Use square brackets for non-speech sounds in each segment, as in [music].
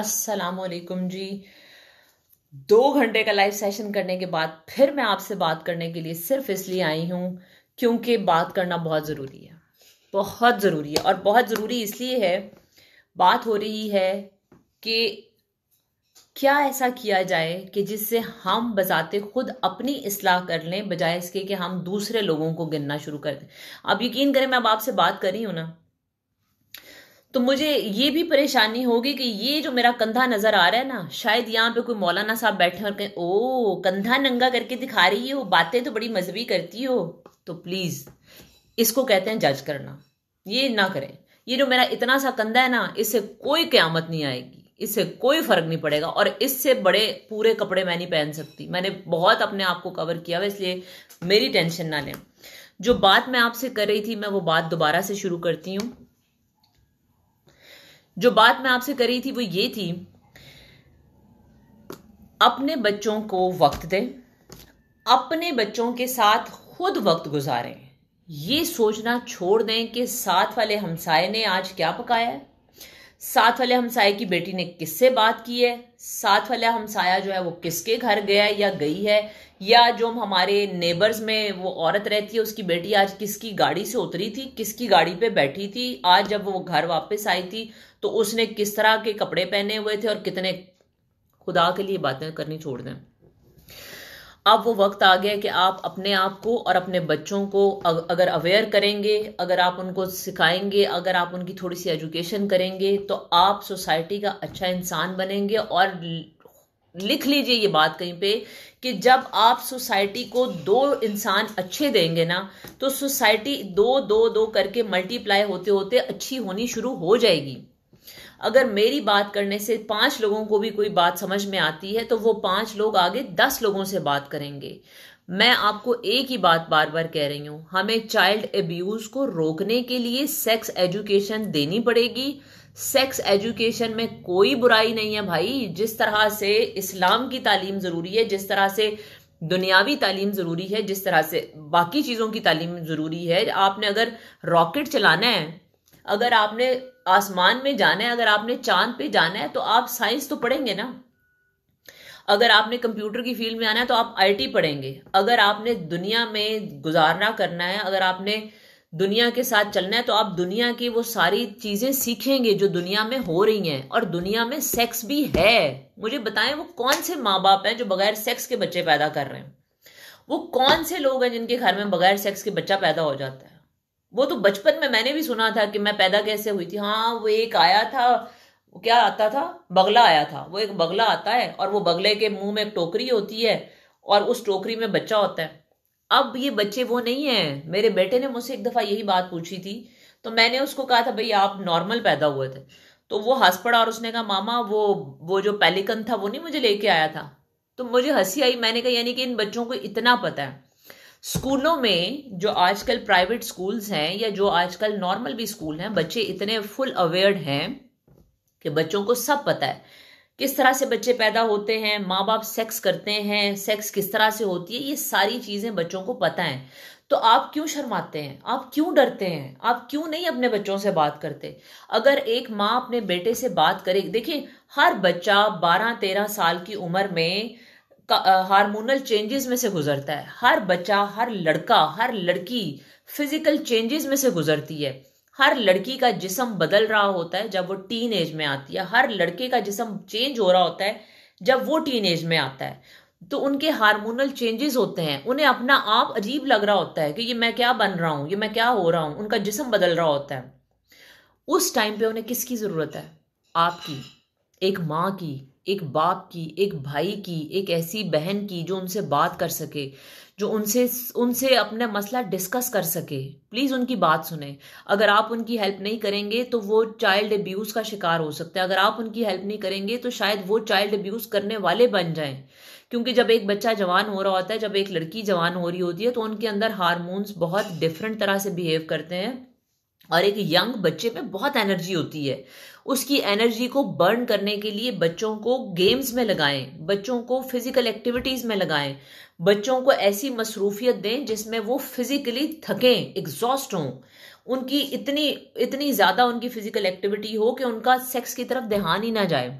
वालेकुम जी दो घंटे का लाइव सेशन करने के बाद फिर मैं आपसे बात करने के लिए सिर्फ इसलिए आई हूं क्योंकि बात करना बहुत ज़रूरी है बहुत ज़रूरी है और बहुत ज़रूरी इसलिए है बात हो रही है कि क्या ऐसा किया जाए कि जिससे हम बजाते खुद अपनी इसलाह कर लें बजाय इसके कि हम दूसरे लोगों को गिनना शुरू कर दें आप यकीन करें मैं अब आपसे बात कर रही हूं ना तो मुझे ये भी परेशानी होगी कि ये जो मेरा कंधा नज़र आ रहा है ना शायद यहाँ पे कोई मौलाना साहब बैठे और कहें ओ कंधा नंगा करके दिखा रही हो बातें तो बड़ी मजहबी करती हो तो प्लीज़ इसको कहते हैं जज करना ये ना करें ये जो मेरा इतना सा कंधा है ना इससे कोई क्यामत नहीं आएगी इससे कोई फर्क नहीं पड़ेगा और इससे बड़े पूरे कपड़े मैं नहीं पहन सकती मैंने बहुत अपने आप को कवर किया हुआ इसलिए मेरी टेंशन ना लें जो बात मैं आपसे कर रही थी मैं वो बात दोबारा से शुरू करती हूँ जो बात मैं आपसे करी थी वो ये थी अपने बच्चों को वक्त दें अपने बच्चों के साथ खुद वक्त गुजारें ये सोचना छोड़ दें कि साथ वाले हमसाए ने आज क्या पकाया है साथ वाले हमसाए की बेटी ने किससे बात की है साथ वाला हमसाया जो है वो किसके घर गया है या गई है या जो हमारे नेबर्स में वो औरत रहती है उसकी बेटी आज किसकी गाड़ी से उतरी थी किसकी गाड़ी पे बैठी थी आज जब वो घर वापस आई थी तो उसने किस तरह के कपड़े पहने हुए थे और कितने खुदा के लिए बातें करनी छोड़ दें अब वो वक्त आ गया कि आप अपने आप को और अपने बच्चों को अगर अवेयर करेंगे अगर आप उनको सिखाएंगे अगर आप उनकी थोड़ी सी एजुकेशन करेंगे तो आप सोसाइटी का अच्छा इंसान बनेंगे और लिख लीजिए ये बात कहीं पे कि जब आप सोसाइटी को दो इंसान अच्छे देंगे ना तो सोसाइटी दो दो दो करके मल्टीप्लाई होते होते अच्छी होनी शुरू हो जाएगी अगर मेरी बात करने से पांच लोगों को भी कोई बात समझ में आती है तो वो पांच लोग आगे दस लोगों से बात करेंगे मैं आपको एक ही बात बार बार कह रही हूँ हमें चाइल्ड एब्यूज़ को रोकने के लिए सेक्स एजुकेशन देनी पड़ेगी सेक्स एजुकेशन में कोई बुराई नहीं है भाई जिस तरह से इस्लाम की तालीम ज़रूरी है जिस तरह से दुनियावी तालीम ज़रूरी है जिस तरह से बाकी चीज़ों की तालीम ज़रूरी है आपने अगर रॉकेट चलाना है अगर आपने आसमान में जाना है अगर आपने चांद पे जाना है तो आप साइंस तो पढ़ेंगे ना अगर आपने कंप्यूटर की फील्ड में आना है तो आप आईटी पढ़ेंगे अगर आपने दुनिया में गुजारना करना है अगर आपने दुनिया के साथ चलना है तो आप दुनिया की वो सारी चीज़ें सीखेंगे जो दुनिया में हो रही हैं और दुनिया में सेक्स भी है मुझे बताएं वो कौन से माँ बाप हैं जो बगैर सेक्स के बच्चे पैदा कर रहे हैं वो कौन से लोग हैं जिनके घर में बगैर सेक्स के बच्चा पैदा हो जाता है वो तो बचपन में मैंने भी सुना था कि मैं पैदा कैसे हुई थी हाँ वो एक आया था वो क्या आता था बगला आया था वो एक बगला आता है और वो बगले के मुंह में एक टोकरी होती है और उस टोकरी में बच्चा होता है अब ये बच्चे वो नहीं है मेरे बेटे ने मुझसे एक दफ़ा यही बात पूछी थी तो मैंने उसको कहा था भाई आप नॉर्मल पैदा हुए थे तो वो हंस पड़ा और उसने कहा मामा वो वो जो पेलिकन था वो नहीं मुझे लेके आया था तो मुझे हंसी आई मैंने कहा यानी कि इन बच्चों को इतना पता है स्कूलों में जो आजकल प्राइवेट स्कूल्स हैं या जो आजकल नॉर्मल भी स्कूल हैं बच्चे इतने फुल अवेयर हैं कि बच्चों को सब पता है किस तरह से बच्चे पैदा होते हैं माँ बाप सेक्स करते हैं सेक्स किस तरह से होती है ये सारी चीज़ें बच्चों को पता है तो आप क्यों शर्माते हैं आप क्यों डरते हैं आप क्यों नहीं अपने बच्चों से बात करते अगर एक माँ अपने बेटे से बात करे देखिए हर बच्चा 12-13 साल की उम्र में हार्मोनल चेंजेस में से गुजरता है हर बच्चा हर लड़का हर लड़की फिजिकल चेंजेस में से गुजरती है हर लड़की का जिसम बदल रहा होता है जब वो टीन एज में आती है हर लड़के का जिसम चेंज हो रहा होता है जब वो टीन एज में आता है तो उनके हार्मोनल चेंजेस होते हैं उन्हें अपना आप अजीब लग रहा होता है कि ये मैं क्या बन रहा हूँ ये मैं क्या हो रहा हूँ उनका जिसम बदल रहा होता है उस टाइम पे उन्हें किसकी ज़रूरत है आपकी एक माँ की एक बाप की एक भाई की एक ऐसी बहन की जो उनसे बात कर सके जो उनसे उनसे अपना मसला डिस्कस कर सके प्लीज़ उनकी बात सुने अगर आप उनकी हेल्प नहीं करेंगे तो वो चाइल्ड अब्यूज़ का शिकार हो सकता है अगर आप उनकी हेल्प नहीं करेंगे तो शायद वो चाइल्ड अब्यूज़ करने वाले बन जाएं क्योंकि जब एक बच्चा जवान हो रहा होता है जब एक लड़की जवान हो रही होती है तो उनके अंदर हारमोन्स बहुत डिफरेंट तरह से बिहेव करते हैं और एक यंग बच्चे में बहुत एनर्जी होती है उसकी एनर्जी को बर्न करने के लिए बच्चों को गेम्स में लगाएं बच्चों को फिजिकल एक्टिविटीज़ में लगाएं बच्चों को ऐसी मसरूफियत दें जिसमें वो फिजिकली थकें एग्जॉस्ट हों उनकी इतनी इतनी ज़्यादा उनकी फिजिकल एक्टिविटी हो कि उनका सेक्स की तरफ ध्यान ही ना जाए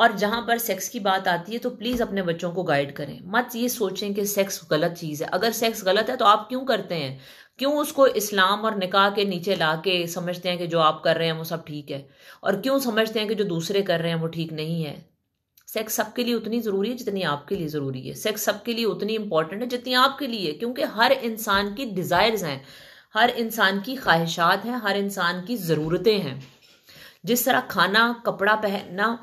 और जहां पर सेक्स की बात आती है तो प्लीज़ अपने बच्चों को गाइड करें मत ये सोचें कि सेक्स गलत चीज़ है अगर सेक्स गलत है तो आप क्यों करते हैं क्यों उसको इस्लाम और निकाह के नीचे ला के समझते हैं कि जो आप कर रहे हैं वो सब ठीक है और क्यों समझते हैं कि जो दूसरे कर रहे हैं वो ठीक नहीं है सेक्स सबके लिए उतनी ज़रूरी है जितनी आपके लिए ज़रूरी है सेक्स सबके लिए उतनी इंपॉर्टेंट है जितनी आपके लिए क्योंकि हर इंसान की डिज़ायर्स हैं हर इंसान की ख्वाहिशात हैं हर इंसान की ज़रूरतें हैं जिस तरह खाना कपड़ा पहनना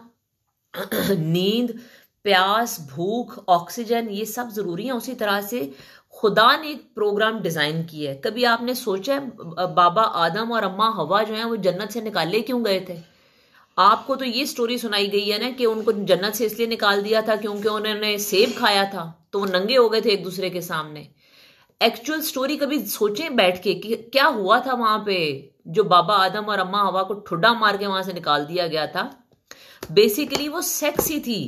[clears throat] नींद प्यास भूख ऑक्सीजन ये सब ज़रूरी है उसी तरह से खुदा ने एक प्रोग्राम डिज़ाइन किया है कभी आपने सोचा है बाबा आदम और अम्मा हवा जो है वो जन्नत से निकाले क्यों गए थे आपको तो ये स्टोरी सुनाई गई है ना कि उनको जन्नत से इसलिए निकाल दिया था क्योंकि उन्होंने सेब खाया था तो वो नंगे हो गए थे एक दूसरे के सामने एक्चुअल स्टोरी कभी सोचे बैठ के कि क्या हुआ था वहां पे जो बाबा आदम और अम्मा हवा को ठुड्डा मार के वहां से निकाल दिया गया था बेसिकली वो सेक्स ही थी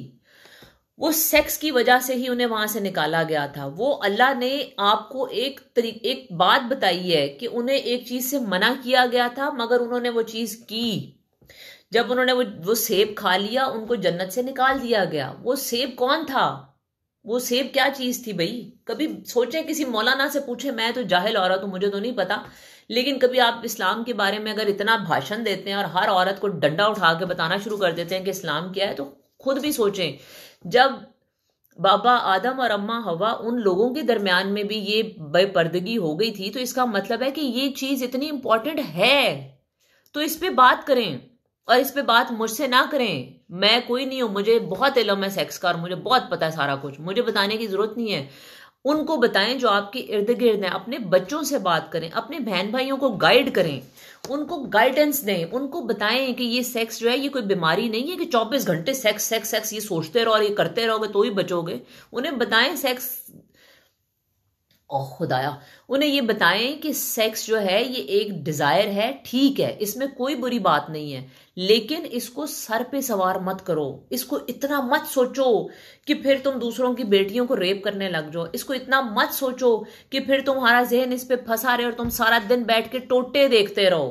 वो सेक्स की वजह से ही उन्हें वहां से निकाला गया था वो अल्लाह ने आपको एक एक बात बताई है कि उन्हें एक चीज से मना किया गया था मगर उन्होंने वो चीज की जब उन्होंने वो वो सेब खा लिया उनको जन्नत से निकाल दिया गया वो सेब कौन था वो सेब क्या चीज थी भाई कभी सोचे किसी मौलाना से पूछे मैं तो जाहिल औरत हूं मुझे तो नहीं पता लेकिन कभी आप इस्लाम के बारे में अगर इतना भाषण देते हैं और हर औरत को डंडा उठा के बताना शुरू कर देते हैं कि इस्लाम क्या है तो खुद भी सोचें जब बाबा आदम और अम्मा हवा उन लोगों के दरमियान में भी ये बेपर्दगी हो गई थी तो इसका मतलब है कि ये चीज इतनी इंपॉर्टेंट है तो इस पर बात करें और इस पर बात मुझसे ना करें मैं कोई नहीं हूं मुझे बहुत इलम है सेक्स का और मुझे बहुत पता है सारा कुछ मुझे बताने की जरूरत नहीं है उनको बताएं जो आपके इर्द गिर्द हैं अपने बच्चों से बात करें अपने बहन भाइयों को गाइड करें उनको गाइडेंस दें उनको बताएं कि ये सेक्स जो है ये कोई बीमारी नहीं है कि 24 घंटे सेक्स सेक्स सेक्स ये सोचते रहो और ये करते रहोगे तो ही बचोगे उन्हें बताएं सेक्स खुदाया उन्हें ये बताएं कि सेक्स जो है ये एक डिज़ायर है ठीक है इसमें कोई बुरी बात नहीं है लेकिन इसको सर पे सवार मत करो इसको इतना मत सोचो कि फिर तुम दूसरों की बेटियों को रेप करने लग जाओ इसको इतना मत सोचो कि फिर तुम्हारा जहन इस पर फंसा रहे और तुम सारा दिन बैठ के टोटे देखते रहो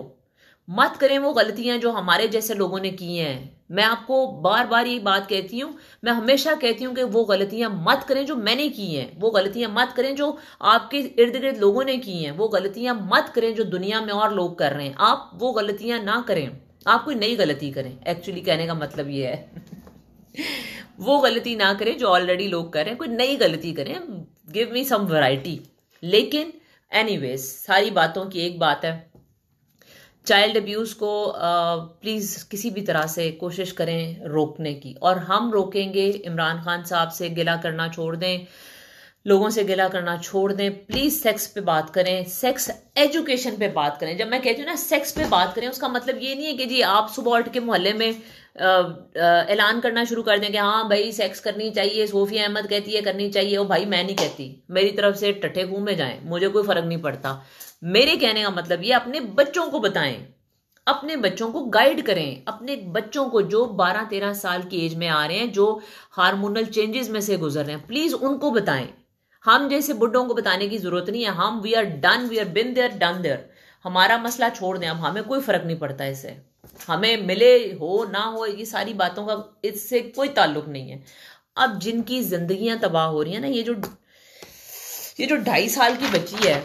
मत करें वो गलतियां जो हमारे जैसे लोगों ने की हैं मैं आपको बार बार ये बात कहती हूँ मैं हमेशा कहती हूँ कि वो गलतियां मत करें जो मैंने की हैं वो गलतियां मत करें जो आपके इर्द गिर्द लोगों ने की हैं वो गलतियां मत करें जो दुनिया में और लोग कर रहे हैं आप वो गलतियां ना करें आप कोई नई गलती करें एक्चुअली कहने का मतलब ये है [laughs] वो गलती ना करें जो ऑलरेडी लोग कर रहे हैं कोई नई गलती करें गिव मी सम वैरायटी लेकिन एनीवेज सारी बातों की एक बात है चाइल्ड अब्यूज़ को प्लीज़ किसी भी तरह से कोशिश करें रोकने की और हम रोकेंगे इमरान खान साहब से गिला करना छोड़ दें लोगों से गिला करना छोड़ दें प्लीज़ सेक्स पे बात करें सेक्स एजुकेशन पे बात करें जब मैं कहती हूँ ना सेक्स पे बात करें उसका मतलब ये नहीं है कि जी आप सुबह उठ के मोहल्ले में ऐलान करना शुरू कर दें कि हाँ भाई सेक्स करनी चाहिए सोफिया अहमद कहती है करनी चाहिए वो भाई मैं नहीं कहती मेरी तरफ से टटे घूमे जाए मुझे कोई फ़र्क नहीं पड़ता मेरे कहने का मतलब ये अपने बच्चों को बताएं अपने बच्चों को गाइड करें अपने बच्चों को जो 12-13 साल की एज में आ रहे हैं जो हार्मोनल चेंजेस में से गुजर रहे हैं प्लीज उनको बताएं हम जैसे बुढ़ों को बताने की जरूरत नहीं है हम we are done we are been there done there हमारा मसला छोड़ दें अब हमें कोई फर्क नहीं पड़ता इससे हमें मिले हो ना हो ये सारी बातों का इससे कोई ताल्लुक नहीं है अब जिनकी जिंदगियां तबाह हो रही है ना ये जो ये जो ढाई साल की बच्ची है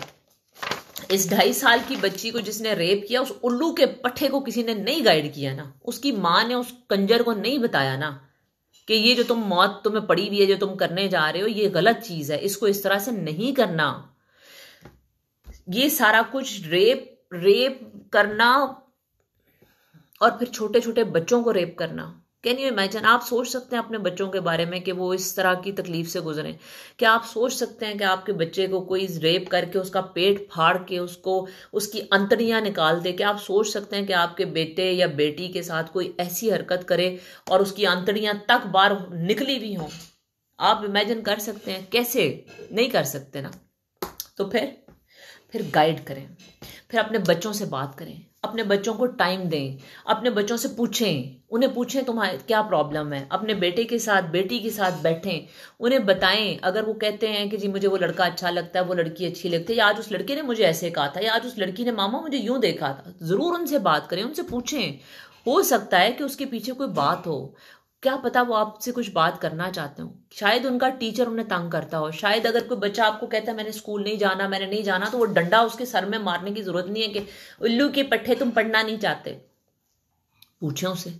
इस ढाई साल की बच्ची को जिसने रेप किया उस उल्लू के पट्ठे को किसी ने नहीं गाइड किया ना उसकी माँ ने उस कंजर को नहीं बताया ना कि ये जो तुम मौत तुम्हें पड़ी हुई है जो तुम करने जा रहे हो ये गलत चीज है इसको इस तरह से नहीं करना ये सारा कुछ रेप रेप करना और फिर छोटे छोटे बच्चों को रेप करना कैन यू इमेजिन आप सोच सकते हैं अपने बच्चों के बारे में कि वो इस तरह की तकलीफ से गुजरें क्या आप सोच सकते हैं कि आपके बच्चे को कोई रेप करके उसका पेट फाड़ के उसको उसकी अंतड़ियाँ निकाल दे क्या आप सोच सकते हैं कि आपके बेटे या बेटी के साथ कोई ऐसी हरकत करे और उसकी अंतड़ियाँ तक बार निकली भी हों आप इमेजिन कर सकते हैं कैसे नहीं कर सकते ना तो फिर फिर गाइड करें फिर अपने बच्चों से बात करें अपने बच्चों को टाइम दें अपने बच्चों से पूछें उन्हें पूछें तुम्हारे क्या प्रॉब्लम है अपने बेटे के साथ बेटी के साथ बैठें उन्हें बताएं अगर वो कहते हैं कि जी मुझे वो लड़का अच्छा लगता है वो लड़की अच्छी लगती है या आज उस लड़के ने मुझे ऐसे कहा था या आज उस लड़की ने मामा मुझे यूँ देखा था ज़रूर उनसे बात करें उनसे पूछें हो सकता है कि उसके पीछे कोई बात हो क्या पता वो आपसे कुछ बात करना चाहते हो शायद उनका टीचर उन्हें तंग करता हो शायद अगर कोई बच्चा आपको कहता है मैंने स्कूल नहीं जाना मैंने नहीं जाना तो वो डंडा उसके सर में मारने की जरूरत नहीं है कि उल्लू के पट्टे तुम पढ़ना नहीं चाहते पूछे उसे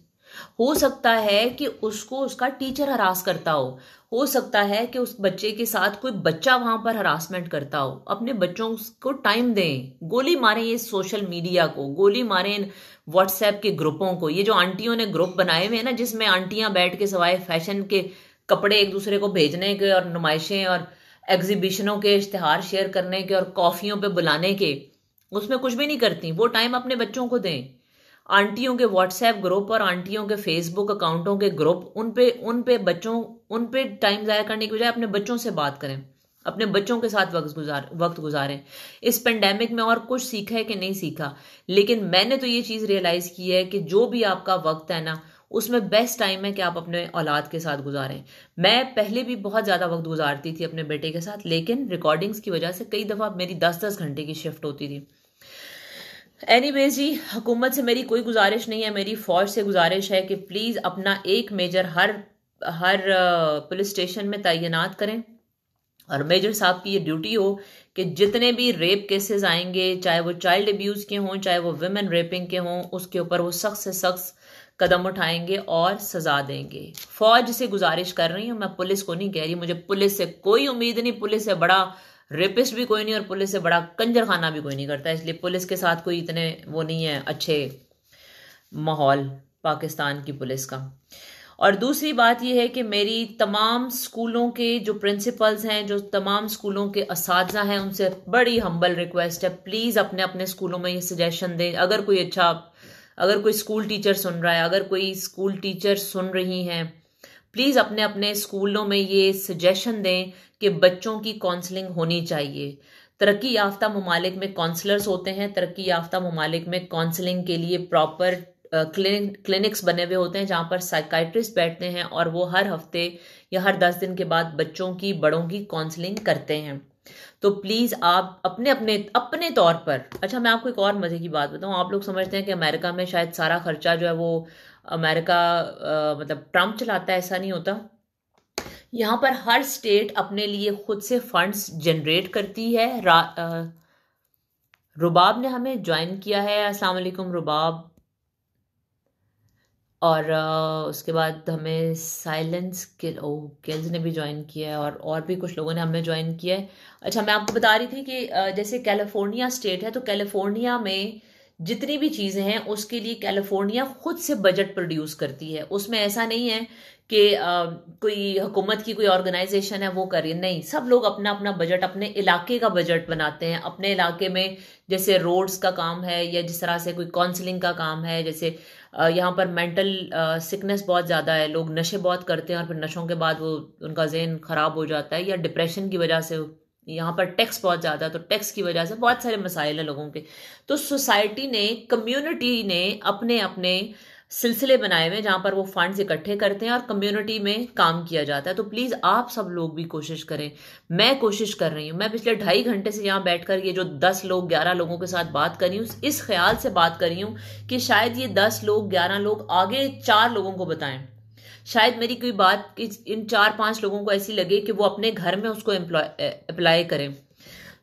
हो सकता है कि उसको उसका टीचर हरास करता हो हो सकता है कि उस बच्चे के साथ कोई बच्चा वहां पर हरासमेंट करता हो अपने बच्चों को टाइम दें गोली मारें ये सोशल मीडिया को गोली मारें इन व्हाट्सएप के ग्रुपों को ये जो आंटियों ने ग्रुप बनाए हुए हैं ना जिसमें आंटियां बैठ के सवाए फैशन के कपड़े एक दूसरे को भेजने के और नुमाइशें और एग्जीबिशनों के इश्तहार शेयर करने के और कॉफ़ियों पर बुलाने के उसमें कुछ भी नहीं करती वो टाइम अपने बच्चों को दें आंटियों के व्हाट्सएप ग्रुप और आंटियों के फेसबुक अकाउंटों के ग्रुप उन पे उन पे बच्चों उन पे टाइम ज़ाया करने की बजाय अपने बच्चों से बात करें अपने बच्चों के साथ वक्त गुजार वक्त गुजारें इस पेंडेमिक में और कुछ सीखा है कि नहीं सीखा लेकिन मैंने तो ये चीज़ रियलाइज़ की है कि जो भी आपका वक्त है ना उसमें बेस्ट टाइम है कि आप अपने औलाद के साथ गुजारें मैं पहले भी बहुत ज़्यादा वक्त गुजारती थी अपने बेटे के साथ लेकिन रिकॉर्डिंग्स की वजह से कई दफ़ा मेरी दस दस घंटे की शिफ्ट होती थी एनी वेज जी हुकूमत से मेरी कोई गुजारिश नहीं है मेरी फ़ौज से गुजारिश है कि प्लीज़ अपना एक मेजर हर हर पुलिस स्टेशन में तैनात करें और मेजर साहब की ये ड्यूटी हो कि जितने भी रेप केसेस आएंगे चाहे वो चाइल्ड अब्यूज़ के हों चाहे वो वुमेन रेपिंग के हों उसके ऊपर वो सख्त से सख्त कदम उठाएंगे और सजा देंगे फ़ौज से गुजारिश कर रही हूँ मैं पुलिस को नहीं कह रही मुझे पुलिस से कोई उम्मीद नहीं पुलिस से बड़ा रेपिस्ट भी कोई नहीं और पुलिस से बड़ा कंजर खाना भी कोई नहीं करता इसलिए पुलिस के साथ कोई इतने वो नहीं है अच्छे माहौल पाकिस्तान की पुलिस का और दूसरी बात यह है कि मेरी तमाम स्कूलों के जो प्रिंसिपल्स हैं जो तमाम स्कूलों के इस हैं उनसे बड़ी हम्बल रिक्वेस्ट है प्लीज़ अपने अपने स्कूलों में ये सजेशन दें अगर कोई अच्छा अगर कोई स्कूल टीचर सुन रहा है अगर कोई स्कूल टीचर सुन रही हैं प्लीज़ अपने अपने स्कूलों में ये सजेशन दें कि बच्चों की काउंसलिंग होनी चाहिए तरक्की याफ्ता ममालिक में काउंसलर्स होते हैं तरक्की याफ्ता ममालिक में काउंसलिंग के लिए प्रॉपर क्लिनिक्स बने हुए होते हैं जहाँ पर साइकाइट्रिस्ट बैठते हैं और वो हर हफ्ते या हर दस दिन के बाद बच्चों की बड़ों की काउंसलिंग करते हैं तो प्लीज़ आप अपने अपने अपने तौर पर अच्छा मैं आपको एक और मज़े की बात बताऊँ आप लोग समझते हैं कि अमेरिका में शायद सारा खर्चा जो है वो अमेरिका मतलब ट्रंप चलाता है ऐसा नहीं होता यहाँ पर हर स्टेट अपने लिए खुद से फंड्स जनरेट करती है रुबाब ने हमें ज्वाइन किया है अस्सलाम वालेकुम रुबाब और उसके बाद हमें साइलेंस किल ओ किल्स ने भी ज्वाइन किया है और और भी कुछ लोगों ने हमें ज्वाइन किया है अच्छा मैं आपको बता रही थी कि जैसे कैलिफोर्निया स्टेट है तो कैलिफोर्निया में जितनी भी चीज़ें हैं उसके लिए कैलिफोर्निया खुद से बजट प्रोड्यूस करती है उसमें ऐसा नहीं है कि कोई हुकूमत की कोई ऑर्गेनाइजेशन है वो करे नहीं सब लोग अपना अपना बजट अपने इलाके का बजट बनाते हैं अपने इलाके में जैसे रोड्स का काम है या जिस तरह से कोई काउंसलिंग का काम है जैसे यहाँ पर मेंटल सिकनेस बहुत ज़्यादा है लोग नशे बहुत करते हैं और फिर नशों के बाद वो उनका जहन ख़राब हो जाता है या डिप्रेशन की वजह से यहाँ पर टैक्स बहुत ज़्यादा तो टैक्स की वजह से बहुत सारे मसाइल हैं लोगों के तो सोसाइटी ने कम्युनिटी ने अपने अपने सिलसिले बनाए हुए जहाँ पर वो फंड्स इकट्ठे करते हैं और कम्युनिटी में काम किया जाता है तो प्लीज़ आप सब लोग भी कोशिश करें मैं कोशिश कर रही हूँ मैं पिछले ढाई घंटे से यहाँ बैठकर ये जो दस लोग ग्यारह लोगों के साथ बात कर रही हूँ इस ख्याल से बात कर रही हूँ कि शायद ये दस लोग ग्यारह लोग आगे चार लोगों को बताएं शायद मेरी कोई बात इन चार पांच लोगों को ऐसी लगे कि वो अपने घर में उसको अप्लाई करें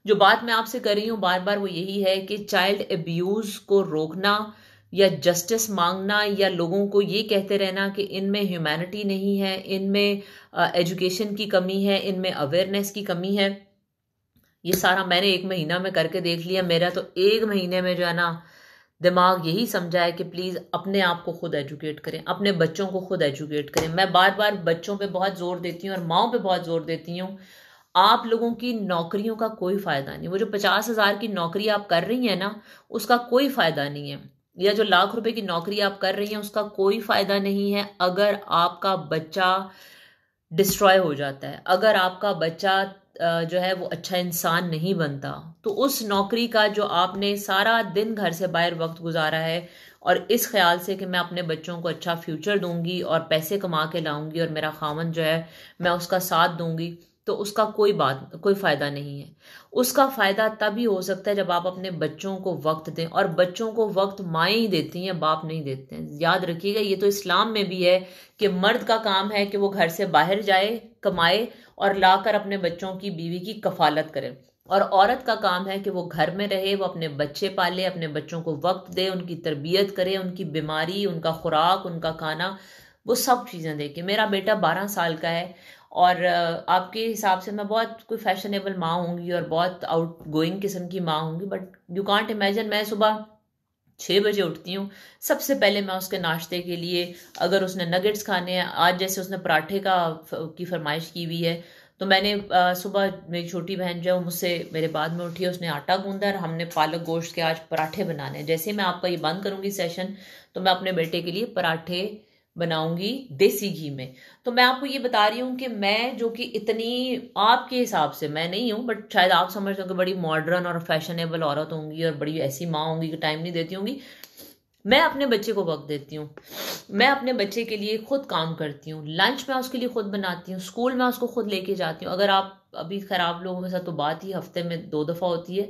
जो बात मैं आपसे कर रही हूँ बार बार वो यही है कि चाइल्ड एब्यूज़ को रोकना या जस्टिस मांगना या लोगों को ये कहते रहना कि इनमें ह्यूमैनिटी नहीं है इनमें एजुकेशन की कमी है इनमें अवेयरनेस की कमी है ये सारा मैंने एक महीना में करके देख लिया मेरा तो एक महीने में जो है ना दिमाग यही समझा है कि प्लीज़ अपने आप को खुद एजुकेट करें अपने बच्चों को खुद एजुकेट करें मैं बार बार बच्चों पे बहुत ज़ोर देती हूँ और माओ पे बहुत ज़ोर देती हूँ आप लोगों की नौकरियों का कोई फ़ायदा नहीं वो जो पचास हज़ार की नौकरी आप कर रही हैं ना उसका कोई फ़ायदा नहीं है या जो लाख रुपए की नौकरी आप कर रही हैं उसका कोई फ़ायदा नहीं है अगर आपका बच्चा डिस्ट्रॉय हो जाता है अगर आपका बच्चा जो है वो अच्छा इंसान नहीं बनता तो उस नौकरी का जो आपने सारा दिन घर से बाहर वक्त गुजारा है और इस ख्याल से कि मैं अपने बच्चों को अच्छा फ्यूचर दूंगी और पैसे कमा के लाऊंगी और मेरा खामन जो है मैं उसका साथ दूंगी तो उसका कोई बात कोई फ़ायदा नहीं है उसका फ़ायदा तभी हो सकता है जब आप अपने बच्चों को वक्त दें और बच्चों को वक्त माए ही देती हैं बाप नहीं देते हैं याद रखिएगा ये तो इस्लाम में भी है कि मर्द का काम है कि वो घर से बाहर जाए कमाए और लाकर अपने बच्चों की बीवी की कफालत करें और औरत का काम है कि वो घर में रहे वो अपने बच्चे पाले अपने बच्चों को वक्त दे उनकी तरबियत करे उनकी बीमारी उनका खुराक उनका खाना वो सब चीज़ें देखे मेरा बेटा बारह साल का है और आपके हिसाब से मैं बहुत कोई फैशनेबल माँ होंगी और बहुत आउट गोइंग किस्म की माँ होंगी बट यू कॉन्ट इमेजन मैं सुबह छः बजे उठती हूँ सबसे पहले मैं उसके नाश्ते के लिए अगर उसने नगेट्स खाने हैं आज जैसे उसने पराठे का की फरमाइश की हुई है तो मैंने सुबह मेरी छोटी बहन जो है मुझसे मेरे बाद में उठी है उसने आटा गूंदा और हमने पालक गोश्त के आज पराठे बनाने हैं जैसे मैं आपका ये बंद करूँगी सेशन तो मैं अपने बेटे के लिए पराठे बनाऊंगी देसी घी में तो मैं आपको ये बता रही हूँ कि मैं जो कि इतनी आपके हिसाब से मैं नहीं हूँ बट शायद आप समझते हो कि बड़ी मॉडर्न और फैशनेबल औरत होंगी और बड़ी ऐसी माँ होंगी कि टाइम नहीं देती होंगी मैं अपने बच्चे को वक्त देती हूँ मैं अपने बच्चे के लिए खुद काम करती हूँ लंच मैं उसके लिए खुद बनाती हूँ स्कूल में उसको खुद लेके जाती हूँ अगर आप अभी ख़राब लोगों के साथ तो बात ही हफ्ते में दो दफ़ा होती है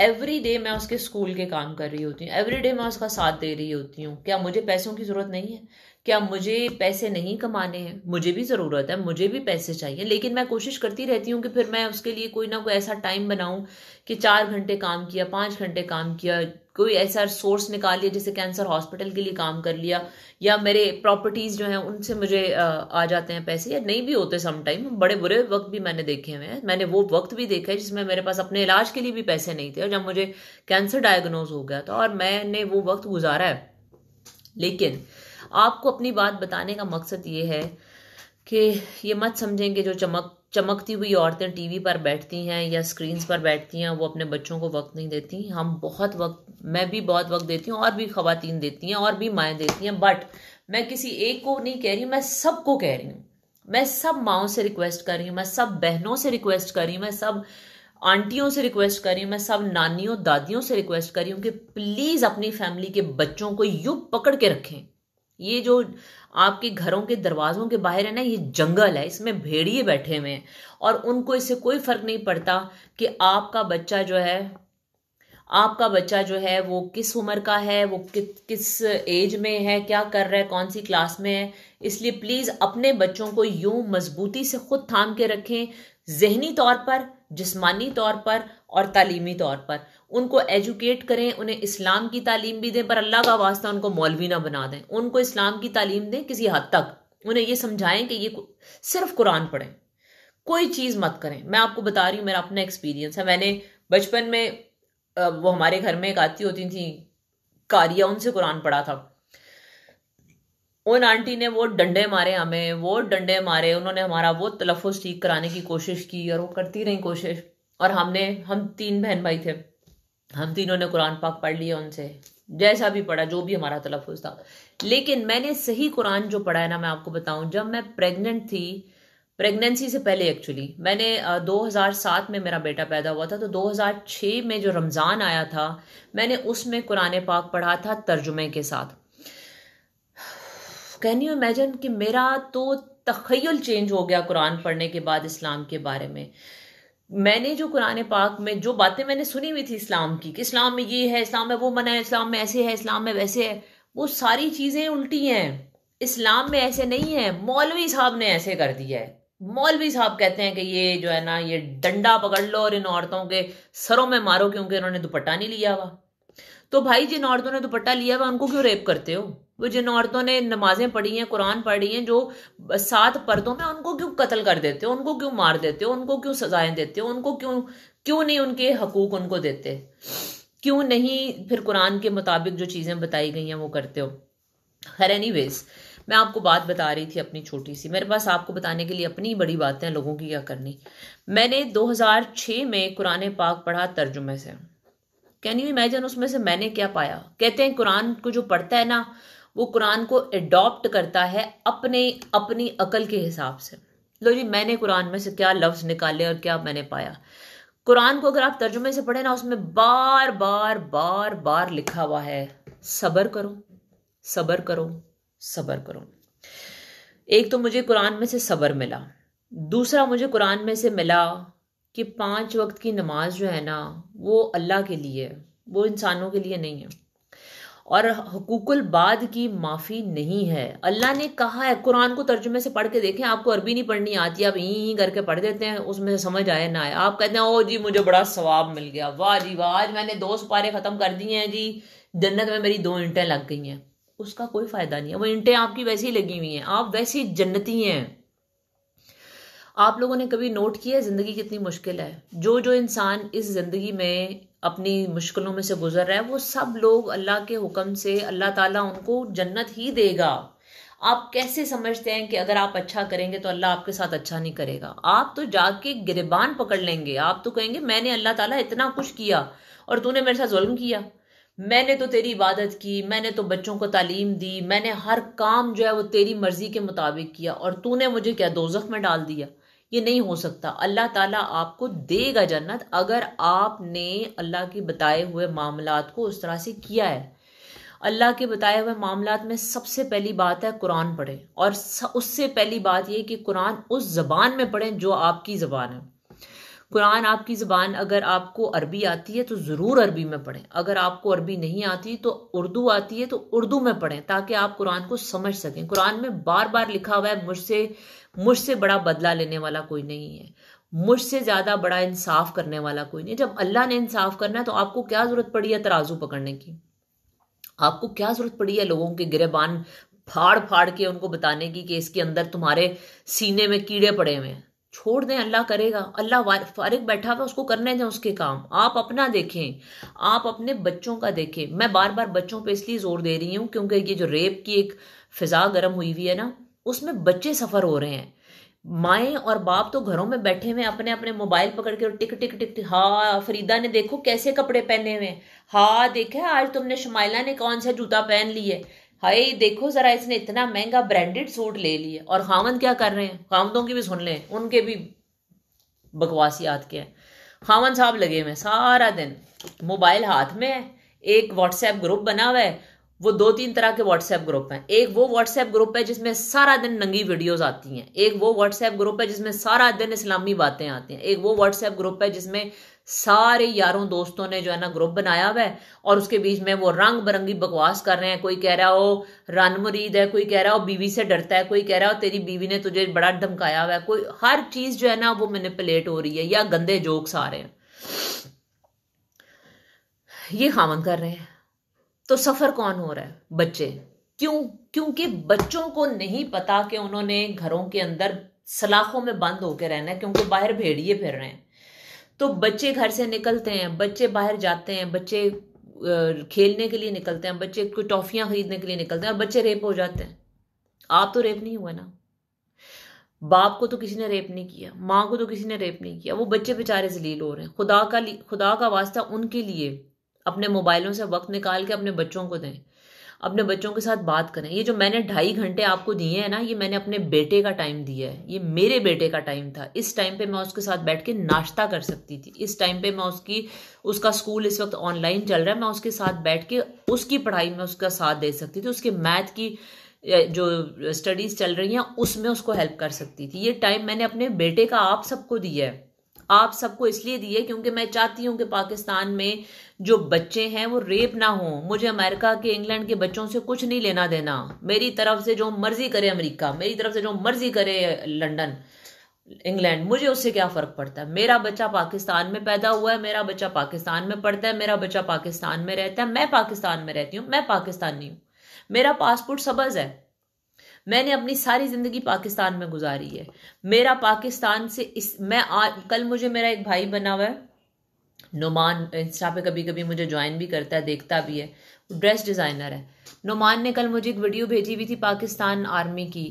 एवरी डे मैं उसके स्कूल के काम कर रही होती हूँ एवरी डे मैं उसका साथ दे रही होती हूँ क्या मुझे पैसों की ज़रूरत नहीं है क्या मुझे पैसे नहीं कमाने हैं मुझे भी ज़रूरत है मुझे भी पैसे चाहिए लेकिन मैं कोशिश करती रहती हूँ कि फिर मैं उसके लिए कोई ना कोई ऐसा टाइम बनाऊँ कि चार घंटे काम किया पाँच घंटे काम किया कोई ऐसा सोर्स निकाल लिया जैसे कैंसर हॉस्पिटल के लिए काम कर लिया या मेरे प्रॉपर्टीज़ जो हैं उनसे मुझे आ जाते हैं पैसे या नहीं भी होते समटाइम बड़े बुरे वक्त भी मैंने देखे हुए हैं मैंने वो वक्त भी देखा है जिसमें मेरे पास अपने इलाज के लिए भी पैसे नहीं थे और जब मुझे कैंसर डायग्नोज हो गया था और मैंने वो वक्त गुजारा है लेकिन आपको अपनी बात बताने का मकसद ये है कि ये मत समझेंगे जो चमक चमकती हुई औरतें टीवी पर बैठती हैं या स्क्रीन्स पर बैठती हैं वो अपने बच्चों को वक्त नहीं देती हम बहुत वक्त मैं भी बहुत वक्त देती हूँ और भी ख़वातीन देती हैं और भी माएँ देती हैं बट मैं किसी एक को नहीं कह रही मैं सबको कह रही हूँ मैं सब माओं से रिक्वेस्ट कर रही हूँ मैं सब बहनों से रिक्वेस्ट कर रही हूँ मैं सब आंटियों से रिक्वेस्ट कर रही हूँ मैं सब नानियों दादियों से रिक्वेस्ट कर रही हूँ कि प्लीज़ अपनी फैमिली के बच्चों को यूँ पकड़ के रखें ये जो आपके घरों के दरवाजों के बाहर है ना ये जंगल है इसमें भेड़िए बैठे हुए हैं और उनको इससे कोई फर्क नहीं पड़ता कि आपका बच्चा जो है आपका बच्चा जो है वो किस उम्र का है वो कि, किस एज में है क्या कर रहा है कौन सी क्लास में है इसलिए प्लीज़ अपने बच्चों को यूं मजबूती से खुद थाम के रखें जहनी तौर पर जिस्मानी तौर पर और तालीमी तौर पर उनको एजुकेट करें उन्हें इस्लाम की तालीम भी दें पर अल्लाह का वास्ता उनको मौलवी ना बना दें उनको इस्लाम की तालीम दें किसी हद तक उन्हें ये समझाएं कि ये सिर्फ कुरान पढ़ें कोई चीज़ मत करें मैं आपको बता रही हूँ मेरा अपना एक्सपीरियंस है मैंने बचपन में वो हमारे घर में एक आती होती थी कारिया उनसे कुरान पढ़ा था उन आंटी ने वो डंडे मारे हमें वो डंडे मारे उन्होंने हमारा वो तलफ़ ठीक कराने की कोशिश की और वो करती रही कोशिश और हमने हम तीन बहन भाई थे हम तीनों तो ने कुरान पाक पढ़ लिया उनसे जैसा भी पढ़ा जो भी हमारा तलफुज था लेकिन मैंने सही कुरान जो पढ़ा है ना मैं आपको बताऊं जब मैं प्रेग्नेंट थी प्रेगनेंसी से पहले एक्चुअली मैंने 2007 में मेरा बेटा पैदा हुआ था तो 2006 में जो रमज़ान आया था मैंने उसमें कुरान पाक पढ़ा था तर्जुमे के साथ कैन यू इमेजन कि मेरा तो तखयल चेंज हो गया कुरान पढ़ने के बाद इस्लाम के बारे में मैंने जो कुरान पाक में जो बातें मैंने सुनी हुई थी इस्लाम की कि इस्लाम में ये है इस्लाम में वो मना है इस्लाम में ऐसे है इस्लाम में वैसे है वो सारी चीज़ें उल्टी हैं इस्लाम में ऐसे नहीं है मौलवी साहब ने ऐसे कर दिया है मौलवी साहब कहते हैं कि ये जो है ना ये डंडा पकड़ लो और इन औरतों के सरों में मारो क्योंकि इन्होंने दुपट्टा नहीं लिया हुआ तो भाई जिन औरतों ने दुपट्टा लिया हुआ उनको क्यों रेप करते हो वो जिन औरतों ने नमाज़ें पढ़ी हैं कुरान पढ़ी हैं जो सात पर्दों में उनको क्यों कत्ल कर देते हो उनको क्यों मार देते हो उनको क्यों सजाएं देते हो उनको क्यों क्यों नहीं उनके हकूक उनको देते क्यों नहीं फिर कुरान के मुताबिक जो चीज़ें बताई गई हैं वो करते हो हर एनी वेज़ मैं आपको बात बता रही थी अपनी छोटी सी मेरे पास आपको बताने के लिए अपनी बड़ी बातें हैं लोगों की क्या करनी मैंने 2006 में कुरान पाक पढ़ा तर्जुमे से कैन यू इमेजिन उसमें से मैंने क्या पाया कहते हैं कुरान को जो पढ़ता है ना वो कुरान को एडॉप्ट करता है अपने अपनी अकल के हिसाब से लो जी मैंने कुरान में से क्या लफ्ज़ निकाले और क्या मैंने पाया कुरान को अगर आप तर्जुमे से पढ़े ना उसमें बार बार बार बार लिखा हुआ है सबर करो सबर करो सबर करो एक तो मुझे कुरान में से सबर मिला दूसरा मुझे कुरान में से मिला कि पांच वक्त की नमाज जो है ना वो अल्लाह के लिए वो इंसानों के लिए नहीं है और हकूकुल बाद की माफ़ी नहीं है अल्लाह ने कहा है कुरान को तर्जुमे से पढ़ के देखें आपको अरबी नहीं पढ़नी आती आप यहीं ही करके पढ़ देते हैं उसमें से समझ आए ना आए आप कहते हैं ओ जी मुझे बड़ा सवाब मिल गया वाह जी वाह आज मैंने दो सुपारे ख़त्म कर दिए हैं जी जन्नत में मेरी दो इंटें लग गई हैं उसका कोई फ़ायदा नहीं है वो इंटें आपकी वैसी ही लगी हुई हैं आप वैसी जन्नती हैं आप लोगों ने कभी नोट किया है ज़िंदगी कितनी मुश्किल है जो जो इंसान इस ज़िंदगी में अपनी मुश्किलों में से गुजर रहा है वो सब लोग अल्लाह के हुक्म से अल्लाह ताला उनको जन्नत ही देगा आप कैसे समझते हैं कि अगर आप अच्छा करेंगे तो अल्लाह आपके साथ अच्छा नहीं करेगा आप तो जाके गिरबान पकड़ लेंगे आप तो कहेंगे मैंने अल्लाह ताला इतना कुछ किया और तूने मेरे साथ जुल्म किया मैंने तो तेरी इबादत की मैंने तो बच्चों को तालीम दी मैंने हर काम जो है वो तेरी मर्जी के मुताबिक किया और तूने मुझे क्या दोजख में डाल दिया ये नहीं हो सकता अल्लाह ताला आपको देगा जन्नत अगर आपने अल्लाह के बताए हुए मामला को उस तरह से किया है अल्लाह के बताए हुए मामला में सबसे पहली बात है कुरान पढ़े और उससे पहली बात यह कि कुरान उस ज़बान में पढ़ें जो आपकी ज़बान है कुरान आपकी ज़बान अगर आपको अरबी आती है तो ज़रूर अरबी में पढ़ें अगर आपको अरबी नहीं आती तो उर्दू आती है तो उर्दू में पढ़ें ताकि आप कुरान को समझ सकें कुरान में बार बार लिखा हुआ है मुझसे मुझसे बड़ा बदला लेने वाला कोई नहीं है मुझसे ज़्यादा बड़ा इंसाफ करने वाला कोई नहीं जब अल्लाह ने इंसाफ करना है तो आपको क्या ज़रूरत पड़ी है तराजू पकड़ने की आपको क्या ज़रूरत पड़ी है लोगों के गिरेबान फाड़ फाड़ के उनको बताने की कि इसके अंदर तुम्हारे सीने में कीड़े पड़े हुए हैं छोड़ दें अल्लाह करेगा अल्लाह फारिग बैठा हुआ उसको करने दें उसके काम आप अपना देखें आप अपने बच्चों का देखें मैं बार बार बच्चों पे इसलिए जोर दे रही हूँ क्योंकि ये जो रेप की एक फिजा गर्म हुई हुई है ना उसमें बच्चे सफ़र हो रहे हैं माए और बाप तो घरों में बैठे हुए अपने अपने मोबाइल पकड़ के और टिक टिक टिक टिक हाँ फरीदा ने देखो कैसे कपड़े पहने हुए हाँ देखे आज तुमने शमाइला ने कौन सा जूता पहन लिए हाय देखो ज़रा इसने इतना महंगा ब्रांडेड सूट ले लिया और खामन क्या कर रहे हैं खामदों की भी सुन लें उनके भी बकवास याद के हैं खामन साहब लगे हुए सारा दिन मोबाइल हाथ में है एक व्हाट्सएप ग्रुप बना हुआ है वो दो तीन तरह के व्हाट्सएप ग्रुप हैं एक वो व्हाट्सएप ग्रुप है जिसमें सारा दिन नंगी वीडियोस आती हैं एक वो व्हाट्सएप ग्रुप है जिसमें सारा दिन इस्लामी बातें आती हैं एक वो व्हाट्सएप ग्रुप है जिसमें सारे यारों दोस्तों ने जो है ना ग्रुप बनाया हुआ है और उसके बीच में वो रंग बिरंगी बकवास कर रहे हैं कोई कह रहा हो रन मुरीद है कोई कह रहा हो बीवी से डरता है कोई कह रहा हो तेरी बीवी ने तुझे बड़ा धमकाया हुआ है कोई हर चीज़ जो है ना वो मैनिपुलेट हो रही है या गंदे जोक्स आ रहे हैं ये खामन कर रहे हैं तो सफ़र कौन हो रहा है बच्चे क्यों क्योंकि बच्चों को नहीं पता कि उन्होंने घरों के अंदर सलाखों में बंद होकर रहना है क्योंकि बाहर भेड़िए फिर रहे हैं तो बच्चे घर से निकलते हैं बच्चे बाहर जाते हैं बच्चे खेलने के लिए निकलते हैं बच्चे कोई टॉफियां खरीदने के लिए निकलते हैं और बच्चे रेप हो जाते हैं आप तो रेप नहीं हुआ ना बाप को तो किसी ने रेप नहीं किया माँ को तो किसी ने रेप नहीं किया वो बच्चे बेचारे जलील हो रहे हैं खुदा का खुदा का वास्ता उनके लिए अपने मोबाइलों से वक्त निकाल के अपने बच्चों को दें अपने बच्चों के साथ बात करें ये जो मैंने ढाई घंटे आपको दिए हैं ना ये मैंने अपने बेटे का टाइम दिया है ये मेरे बेटे का टाइम था इस टाइम पे मैं उसके साथ बैठ के नाश्ता कर सकती थी इस टाइम पे मैं उसकी उसका स्कूल इस वक्त ऑनलाइन चल रहा है मैं उसके साथ बैठ के उसकी पढ़ाई में उसका साथ दे सकती थी उसके मैथ की जो स्टडीज़ चल रही हैं उसमें उसको हेल्प कर सकती थी ये टाइम मैंने अपने बेटे का आप सबको दिया है आप सबको इसलिए दिए क्योंकि मैं चाहती हूं कि पाकिस्तान में जो बच्चे हैं वो रेप ना हो मुझे अमेरिका के इंग्लैंड के बच्चों से कुछ नहीं लेना देना मेरी तरफ से जो मर्जी करे अमेरिका मेरी तरफ से जो मर्जी करे लंदन इंग्लैंड मुझे उससे क्या फ़र्क पड़ता है मेरा बच्चा पाकिस्तान में पैदा हुआ है मेरा बच्चा पाकिस्तान में पढ़ता है मेरा बच्चा पाकिस्तान में रहता है मैं पाकिस्तान में रहती हूँ मैं पाकिस्तानी हूँ मेरा पासपोर्ट सबज है मैंने अपनी सारी ज़िंदगी पाकिस्तान में गुजारी है मेरा पाकिस्तान से इस मैं आ, कल मुझे मेरा एक भाई बना हुआ है नुमान इंस्टा पे कभी कभी मुझे ज्वाइन भी करता है देखता भी है ड्रेस डिज़ाइनर है नुमान ने कल मुझे एक वीडियो भेजी हुई थी पाकिस्तान आर्मी की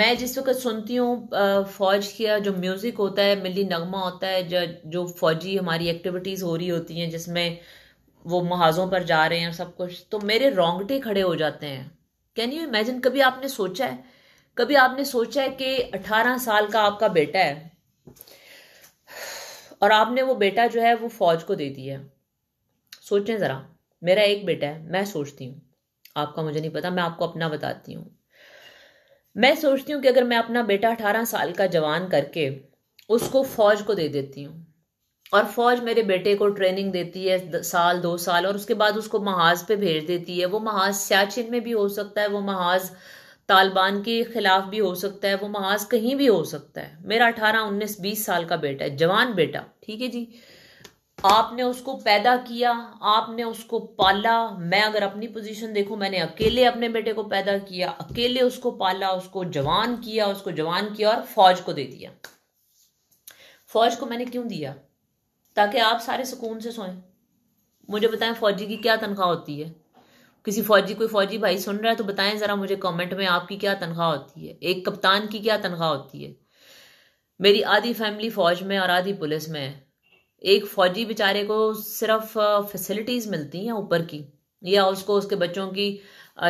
मैं जिस वक्त सुनती हूँ फ़ौज का जो म्यूज़िक होता है मिली नगमा होता है जो जो फ़ौजी हमारी एक्टिविटीज़ हो रही होती हैं जिसमें वो महाजों पर जा रहे हैं सब कुछ तो मेरे रोंगटे खड़े हो जाते हैं कैन यू इमेजिन कभी आपने सोचा है कभी आपने सोचा है कि 18 साल का आपका बेटा है और आपने वो बेटा जो है वो फौज को दे दिया सोचें ज़रा मेरा एक बेटा है मैं सोचती हूँ आपका मुझे नहीं पता मैं आपको अपना बताती हूँ मैं सोचती हूँ कि अगर मैं अपना बेटा अठारह साल का जवान करके उसको फौज को दे देती हूँ और फौज मेरे बेटे को ट्रेनिंग देती है साल दो साल और उसके बाद उसको महाज पे भेज देती है वो महाज सियाचिन में भी हो सकता है वो महाज तालिबान के खिलाफ भी हो सकता है वो महाज कहीं भी हो सकता है मेरा अठारह उन्नीस बीस साल का बेटा है जवान बेटा ठीक है जी आपने उसको पैदा किया आपने उसको पाला मैं अगर अपनी पोजीशन देखूं मैंने अकेले अपने बेटे को पैदा किया अकेले उसको पाला उसको जवान किया उसको जवान किया और फौज को दे दिया फौज को मैंने क्यों दिया ताकि आप सारे सुकून से सोएं मुझे बताएं फौजी की क्या तनख्वाह होती है किसी फौजी कोई फौजी भाई सुन रहा है तो बताएं ज़रा मुझे कमेंट में आपकी क्या तनख्वाह होती है एक कप्तान की क्या तनख्वाह होती है मेरी आधी फैमिली फ़ौज में और आधी पुलिस में है एक फ़ौजी बेचारे को सिर्फ फैसिलिटीज़ मिलती हैं ऊपर की या उसको उसके बच्चों की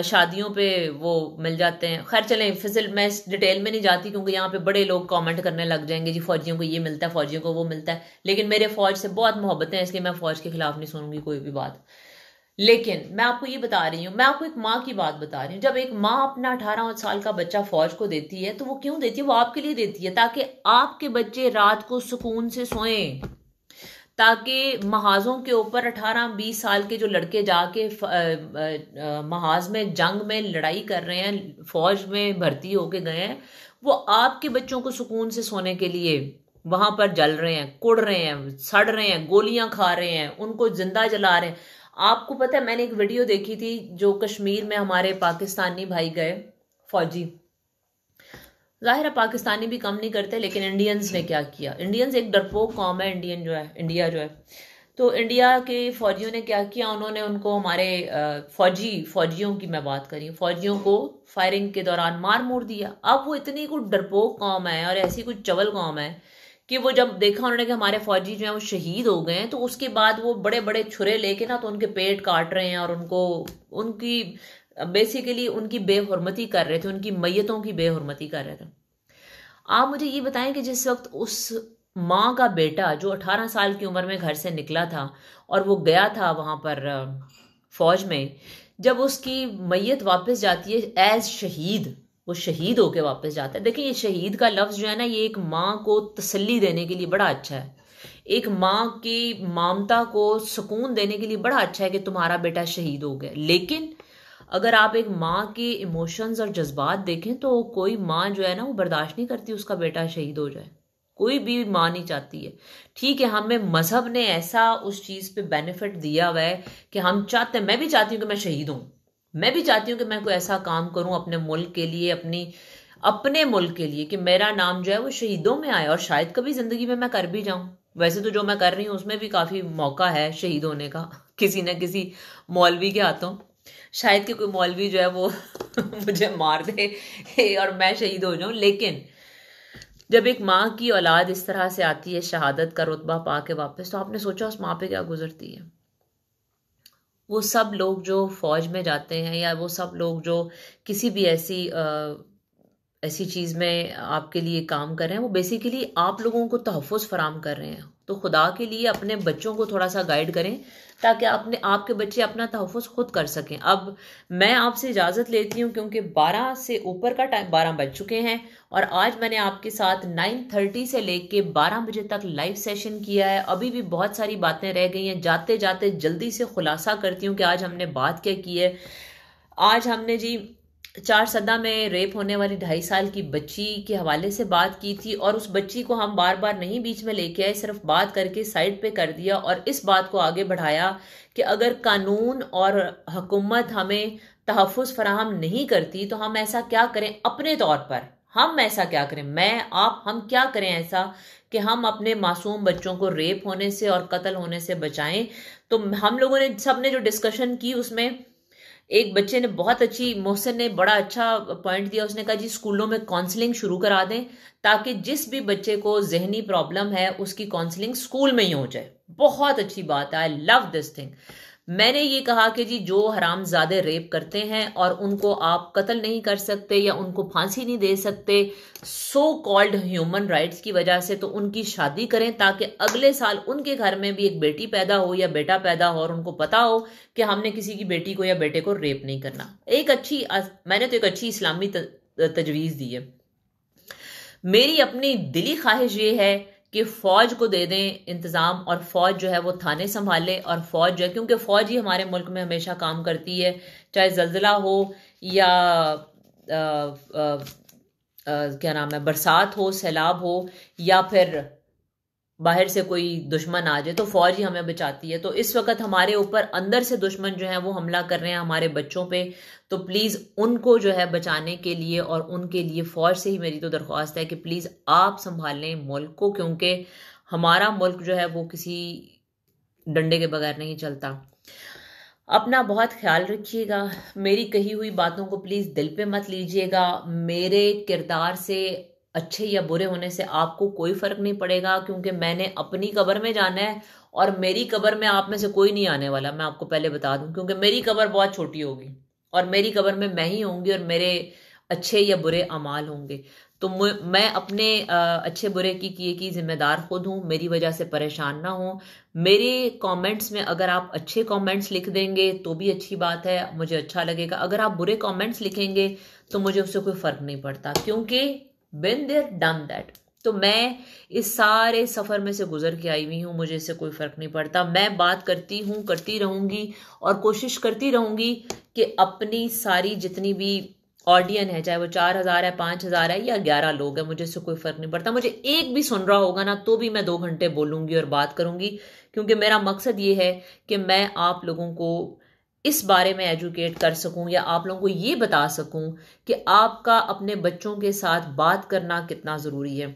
शादियों पे वो मिल जाते हैं खैर चलें फिजल मैं इस डिटेल में नहीं जाती क्योंकि यहाँ पे बड़े लोग कमेंट करने लग जाएंगे जी फौजियों को ये मिलता है फौजियों को वो मिलता है लेकिन मेरे फौज से बहुत मोहब्बत है इसलिए मैं फौज के खिलाफ नहीं सुनूंगी कोई भी बात लेकिन मैं आपको ये बता रही हूँ मैं आपको एक माँ की बात बता रही हूँ जब एक माँ अपना अठारह साल का बच्चा फौज को देती है तो वो क्यों देती है वो आपके लिए देती है ताकि आपके बच्चे रात को सुकून से सोएं ताकि महाजों के ऊपर 18-20 साल के जो लड़के जाके महाज में जंग में लड़ाई कर रहे हैं फौज में भर्ती होके गए हैं वो आपके बच्चों को सुकून से सोने के लिए वहां पर जल रहे हैं कुड़ रहे हैं सड़ रहे हैं गोलियां खा रहे हैं उनको जिंदा जला रहे हैं आपको पता है मैंने एक वीडियो देखी थी जो कश्मीर में हमारे पाकिस्तानी भाई गए फौजी ज़ाहिर है पाकिस्तानी भी कम नहीं करते लेकिन इंडियंस ने क्या किया इंडियंस एक डरपोक कॉम है इंडियन जो है इंडिया जो है तो इंडिया के फौजियों ने क्या किया उन्होंने उनको हमारे फौजी फौजियों की मैं बात करी फौजियों को फायरिंग के दौरान मार मोड़ दिया अब वो इतनी कुछ डरपोक कॉम है और ऐसी कुछ चवल कॉम है कि वो जब देखा उन्होंने कि हमारे फौजी जो है वो शहीद हो गए हैं तो उसके बाद वो बड़े बड़े छुरे लेके ना तो उनके पेट काट रहे हैं और उनको उनकी बेसिकली उनकी बेहरमती कर रहे थे उनकी मैयतों की बेहरमती कर रहे थे आप मुझे ये बताएं कि जिस वक्त उस माँ का बेटा जो 18 साल की उम्र में घर से निकला था और वो गया था वहाँ पर फौज में जब उसकी मैयत वापस जाती है एज शहीद वो शहीद होके वापस जाता है देखिए ये शहीद का लफ्ज़ जो है ना ये एक माँ को तसल्ली देने के लिए बड़ा अच्छा है एक माँ की मामता को सुकून देने के लिए बड़ा अच्छा है कि तुम्हारा बेटा शहीद हो गया लेकिन अगर आप एक माँ के इमोशंस और जज्बात देखें तो कोई माँ जो है ना वो बर्दाश्त नहीं करती उसका बेटा शहीद हो जाए कोई भी माँ नहीं चाहती है ठीक है हमें मज़हब ने ऐसा उस चीज़ पे बेनिफिट दिया हुआ है कि हम चाहते हैं मैं भी चाहती हूँ कि मैं शहीद हूँ मैं भी चाहती हूँ कि मैं कोई ऐसा काम करूँ अपने मुल्क के लिए अपनी अपने मुल्क के लिए कि मेरा नाम जो है वो शहीदों में आए और शायद कभी ज़िंदगी में मैं कर भी जाऊँ वैसे तो जो मैं कर रही हूँ उसमें भी काफ़ी मौका है शहीद होने का [laughs] किसी न किसी मौलवी के हाथों शायद कि कोई मौलवी जो है वो [laughs] मुझे मार दे और मैं शहीद हो जाऊं लेकिन जब एक माँ की औलाद इस तरह से आती है शहादत का रुतबा पा के वापस तो आपने सोचा उस माँ पे क्या गुजरती है वो सब लोग जो फौज में जाते हैं या वो सब लोग जो किसी भी ऐसी आ, ऐसी चीज़ में आपके लिए काम कर रहे हैं वो बेसिकली आप लोगों को तहफ़ फराम कर रहे हैं तो खुदा के लिए अपने बच्चों को थोड़ा सा गाइड करें ताकि अपने आपके बच्चे अपना तहफ़ खुद कर सकें अब मैं आपसे इजाज़त लेती हूँ क्योंकि 12 से ऊपर का टाइम 12 बज चुके हैं और आज मैंने आपके साथ 9:30 से लेकर 12 बजे तक लाइव सेशन किया है अभी भी बहुत सारी बातें रह गई हैं जाते जाते जल्दी से खुलासा करती हूँ कि आज हमने बात क्या की है आज हमने जी चार सदा में रेप होने वाली ढाई साल की बच्ची के हवाले से बात की थी और उस बच्ची को हम बार बार नहीं बीच में लेके आए सिर्फ बात करके साइड पे कर दिया और इस बात को आगे बढ़ाया कि अगर कानून और हुकूमत हमें तहफ़ फराहम नहीं करती तो हम ऐसा क्या करें अपने तौर पर हम ऐसा क्या करें मैं आप हम क्या करें ऐसा कि हम अपने मासूम बच्चों को रेप होने से और कत्ल होने से बचाएं तो हम लोगों ने सब ने जो डिस्कशन की उसमें एक बच्चे ने बहुत अच्छी मोहसिन ने बड़ा अच्छा पॉइंट दिया उसने कहा जी स्कूलों में काउंसलिंग शुरू करा दें ताकि जिस भी बच्चे को जहनी प्रॉब्लम है उसकी काउंसलिंग स्कूल में ही हो जाए बहुत अच्छी बात है आई लव दिस थिंग मैंने ये कहा कि जी जो हराम ज्यादा रेप करते हैं और उनको आप कत्ल नहीं कर सकते या उनको फांसी नहीं दे सकते सो कॉल्ड ह्यूमन राइट्स की वजह से तो उनकी शादी करें ताकि अगले साल उनके घर में भी एक बेटी पैदा हो या बेटा पैदा हो और उनको पता हो कि हमने किसी की बेटी को या बेटे को रेप नहीं करना एक अच्छी मैंने तो एक अच्छी इस्लामी तजवीज़ दी है मेरी अपनी दिली ख्वाहिश ये है कि फौज को दे दें इंतज़ाम और फौज जो है वो थाने संभाले और फौज जो है क्योंकि फौज ही हमारे मुल्क में हमेशा काम करती है चाहे जल्जला हो या आ, आ, आ, क्या नाम है बरसात हो सैलाब हो या फिर बाहर से कोई दुश्मन आ जाए तो फौज ही हमें बचाती है तो इस वक्त हमारे ऊपर अंदर से दुश्मन जो है वो हमला कर रहे हैं हमारे बच्चों पे तो प्लीज़ उनको जो है बचाने के लिए और उनके लिए फ़ौज से ही मेरी तो दरख्वास्त है कि प्लीज़ आप संभाल लें मुल्क को क्योंकि हमारा मुल्क जो है वो किसी डंडे के बगैर नहीं चलता अपना बहुत ख्याल रखिएगा मेरी कही हुई बातों को प्लीज़ दिल पे मत लीजिएगा मेरे किरदार से अच्छे या बुरे होने से आपको कोई फ़र्क नहीं पड़ेगा क्योंकि मैंने अपनी कबर में जाना है और मेरी कबर में आप में से कोई नहीं आने वाला मैं आपको पहले बता दूं क्योंकि मेरी कबर बहुत छोटी होगी और मेरी कबर में मैं ही होंगी और मेरे अच्छे या बुरे अमाल होंगे तो मैं अपने अच्छे बुरे की किए की जिम्मेदार खुद हूँ मेरी वजह से परेशान ना हो मेरे कमेंट्स में अगर आप अच्छे कमेंट्स लिख देंगे तो भी अच्छी बात है मुझे अच्छा लगेगा अगर आप बुरे कमेंट्स लिखेंगे तो मुझे उससे कोई फ़र्क नहीं पड़ता क्योंकि बिन देयर डन दैट तो मैं इस सारे सफ़र में से गुजर के आई हुई हूं मुझे इससे कोई फ़र्क नहीं पड़ता मैं बात करती हूँ करती रहूंगी और कोशिश करती रहूंगी कि अपनी सारी जितनी भी ऑडियन है चाहे वो चार हज़ार है पांच हज़ार है या ग्यारह लोग हैं मुझे इससे कोई फ़र्क नहीं पड़ता मुझे एक भी सुन रहा होगा ना तो भी मैं दो घंटे बोलूंगी और बात करूंगी क्योंकि मेरा मकसद ये है कि मैं आप लोगों को इस बारे में एजुकेट कर सकूं या आप लोगों को ये बता सकूं कि आपका अपने बच्चों के साथ बात करना कितना ज़रूरी है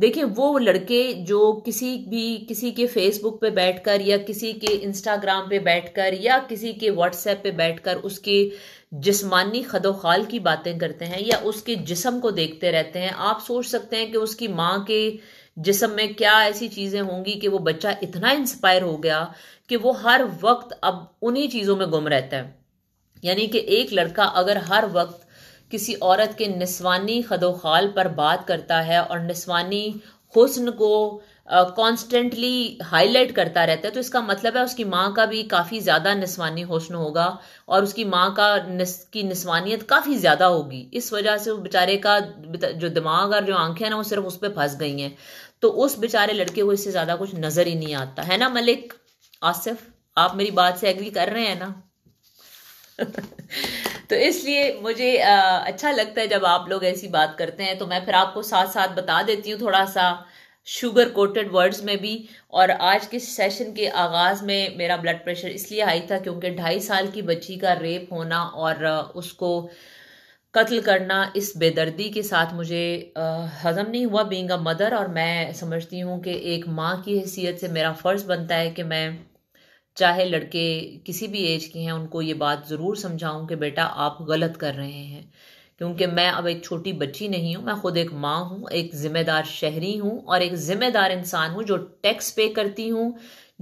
देखिए वो लड़के जो किसी भी किसी के फेसबुक पे बैठकर या किसी के इंस्टाग्राम पे बैठकर या किसी के व्हाट्सएप पे बैठकर उसके जिस्मानी खदोखाल की बातें करते हैं या उसके जिसम को देखते रहते हैं आप सोच सकते हैं कि उसकी माँ के जिसम में क्या ऐसी चीज़ें होंगी कि वो बच्चा इतना इंस्पायर हो गया कि वो हर वक्त अब उन्हीं चीज़ों में गुम रहता है यानी कि एक लड़का अगर हर वक्त किसी औरत के निस्वानी खदोखाल पर बात करता है और निस्वानी हुस्न को कॉन्स्टेंटली uh, हाईलाइट करता रहता है तो इसका मतलब है उसकी माँ का भी काफ़ी ज़्यादा निस्वानी हुस्न होगा और उसकी माँ का निस, की निस्वानियत काफ़ी ज़्यादा होगी इस वजह से वो बेचारे का जो दिमाग और जो आंखें हैं ना वो सिर्फ उस पर फंस गई हैं तो उस बेचारे लड़के को इससे ज्यादा कुछ नजर ही नहीं आता है ना मलिक आसिफ आप मेरी बात से एग्री कर रहे हैं ना [laughs] तो इसलिए मुझे अच्छा लगता है जब आप लोग ऐसी बात करते हैं तो मैं फिर आपको साथ साथ बता देती हूँ थोड़ा सा शुगर कोटेड वर्ड्स में भी और आज के सेशन के आगाज़ में मेरा ब्लड प्रेशर इसलिए हाई था क्योंकि ढाई साल की बच्ची का रेप होना और उसको कत्ल करना इस बेदर्दी के साथ मुझे हज़म नहीं हुआ बींग अ मदर और मैं समझती हूँ कि एक माँ की हैसियत से मेरा फ़र्ज़ बनता है कि मैं चाहे लड़के किसी भी एज के हैं उनको ये बात ज़रूर समझाऊँ कि बेटा आप गलत कर रहे हैं क्योंकि मैं अब एक छोटी बच्ची नहीं हूँ मैं खुद एक माँ हूँ एक ज़िम्मेदार शहरी हूँ और एक ज़िम्मेदार इंसान हूँ जो टैक्स पे करती हूँ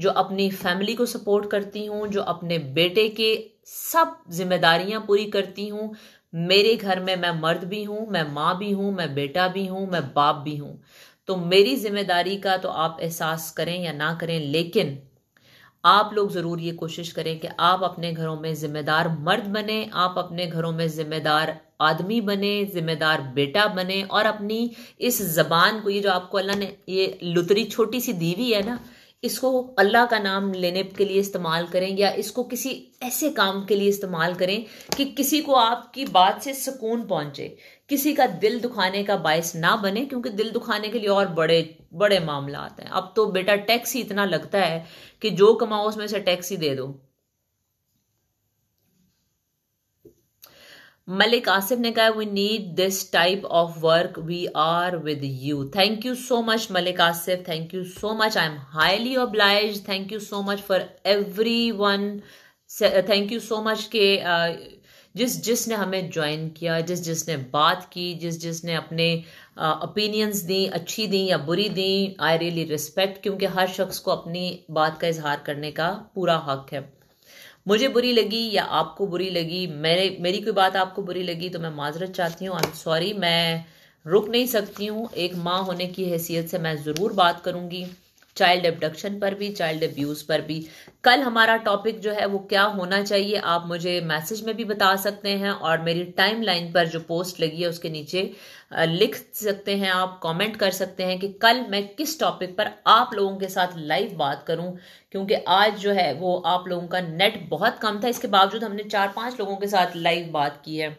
जो अपनी फैमिली को सपोर्ट करती हूँ जो अपने बेटे के सब जिम्मेदारियाँ पूरी करती हूँ मेरे घर में मैं मर्द भी हूं मैं माँ भी हूं मैं बेटा भी हूं मैं बाप भी हूं तो मेरी जिम्मेदारी का तो आप एहसास करें या ना करें लेकिन आप लोग ज़रूर ये कोशिश करें कि आप अपने घरों में ज़िम्मेदार मर्द बने आप अपने घरों में ज़िम्मेदार आदमी बने ज़िम्मेदार बेटा बने और अपनी इस ज़बान को ये जो आपको अल्लाह ने ये लुतरी छोटी सी दीवी है ना इसको अल्लाह का नाम लेने के लिए इस्तेमाल करें या इसको किसी ऐसे काम के लिए इस्तेमाल करें कि किसी को आपकी बात से सुकून पहुंचे किसी का दिल दुखाने का बायस ना बने क्योंकि दिल दुखाने के लिए और बड़े बड़े मामला आते हैं अब तो बेटा टैक्स ही इतना लगता है कि जो कमाओ उसमें से टैक्स ही दे दो मलिक आसिफ ने कहा we need this type of work we are with you thank you so much Malik Asif thank you so much I am highly obliged thank you so much for every one thank you so much के जिस जिसने हमें join किया जिस जिसने बात की जिस जिसने अपने ओपिनियंस uh, दी अच्छी दी या बुरी दी आई रियली रिस्पेक्ट क्योंकि हर शख्स को अपनी बात का इजहार करने का पूरा हक है मुझे बुरी लगी या आपको बुरी लगी मेरे मेरी कोई बात आपको बुरी लगी तो मैं माजरत चाहती हूँ आई एम सॉरी मैं रुक नहीं सकती हूँ एक माँ होने की हैसियत से मैं ज़रूर बात करूँगी चाइल्ड एबडक्शन पर भी चाइल्ड अब्यूज़ पर भी कल हमारा टॉपिक जो है वो क्या होना चाहिए आप मुझे मैसेज में भी बता सकते हैं और मेरी टाइम लाइन पर जो पोस्ट लगी है उसके नीचे लिख सकते हैं आप कमेंट कर सकते हैं कि कल मैं किस टॉपिक पर आप लोगों के साथ लाइव बात करूं क्योंकि आज जो है वो आप लोगों का नेट बहुत कम था इसके बावजूद हमने चार पांच लोगों के साथ लाइव बात की है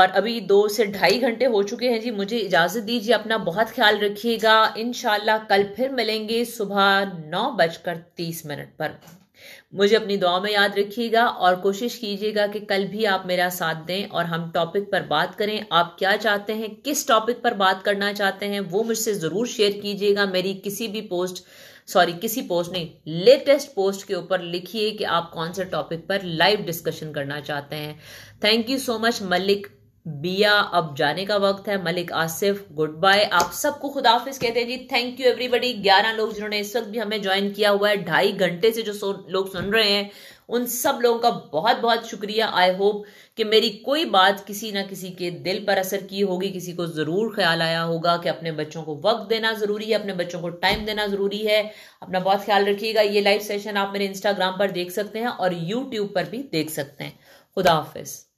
और अभी दो से ढाई घंटे हो चुके हैं जी मुझे इजाज़त दीजिए अपना बहुत ख्याल रखिएगा इन कल फिर मिलेंगे सुबह नौ बजकर तीस मिनट पर मुझे अपनी दुआ में याद रखिएगा और कोशिश कीजिएगा कि कल भी आप मेरा साथ दें और हम टॉपिक पर बात करें आप क्या चाहते हैं किस टॉपिक पर बात करना चाहते हैं वो मुझसे ज़रूर शेयर कीजिएगा मेरी किसी भी पोस्ट सॉरी किसी पोस्ट नहीं लेटेस्ट पोस्ट के ऊपर लिखिए कि आप कौन से टॉपिक पर लाइव डिस्कशन करना चाहते हैं thank you so much Malik बिया अब जाने का वक्त है मलिक आसिफ गुड बाय आप सबको खुदाफिज कहते हैं जी थैंक यू एवरीबडी ग्यारह लोग जिन्होंने इस वक्त भी हमें ज्वाइन किया हुआ है ढाई घंटे से जो लोग सुन रहे हैं उन सब लोगों का बहुत बहुत शुक्रिया आई होप कि मेरी कोई बात किसी ना किसी के दिल पर असर की होगी किसी को ज़रूर ख्याल आया होगा कि अपने बच्चों को वक्त देना ज़रूरी है अपने बच्चों को टाइम देना ज़रूरी है अपना बहुत ख्याल रखिएगा ये लाइव सेशन आप मेरे इंस्टाग्राम पर देख सकते हैं और यूट्यूब पर भी देख सकते हैं खुदाफिज